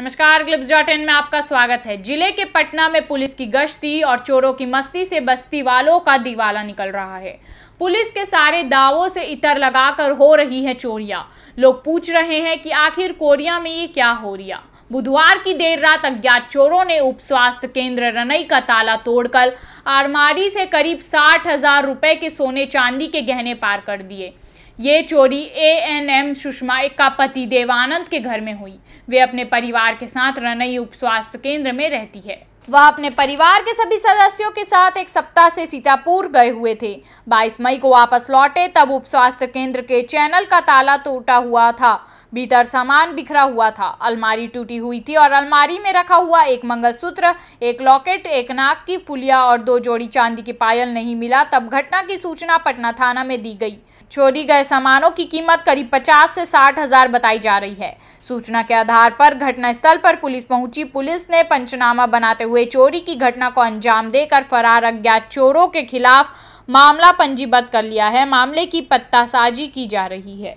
नमस्कार ग्लिप्स dot in में आपका स्वागत है जिले के पटना में पुलिस की गश्ती और चोरों की मस्ती से बस्ती वालों का दीवाला निकल रहा है पुलिस के सारे दावों से इतर लगाकर हो रही है चोरियां लोग पूछ रहे हैं कि आखिर कोरिया में ये क्या हो रिया बुधवार की देर रात अज्ञात चोरों ने उप स्वास्थ्य केंद्र रनई का ताला तोड़कर आरमारी से करीब साठ हजार रुपए के सोने चांदी के गहने पार कर दिए ये चोरी ए एन एम सुषमा का पति देवानंद के घर में हुई वे अपने परिवार के साथ रनई उप स्वास्थ्य केंद्र में रहती है वह अपने परिवार के सभी सदस्यों के साथ एक सप्ताह से सीतापुर गए हुए थे 22 मई को वापस लौटे तब उप स्वास्थ्य केंद्र के चैनल का ताला टूटा हुआ था भीतर सामान बिखरा हुआ था अलमारी टूटी हुई थी और अलमारी में रखा हुआ एक मंगलसूत्र एक लॉकेट एक नाक की फुलिया और दो जोड़ी चांदी की पायल नहीं मिला तब घटना की सूचना पटना थाना में दी गई छोड़ी गए सामानों की कीमत करीब 50 से साठ हजार बताई जा रही है सूचना के आधार पर घटनास्थल पर पुलिस पहुंची पुलिस ने पंचनामा बनाते हुए चोरी की घटना को अंजाम देकर फरार अज्ञात चोरों के खिलाफ मामला पंजीबद्ध कर लिया है मामले की साजी की जा रही है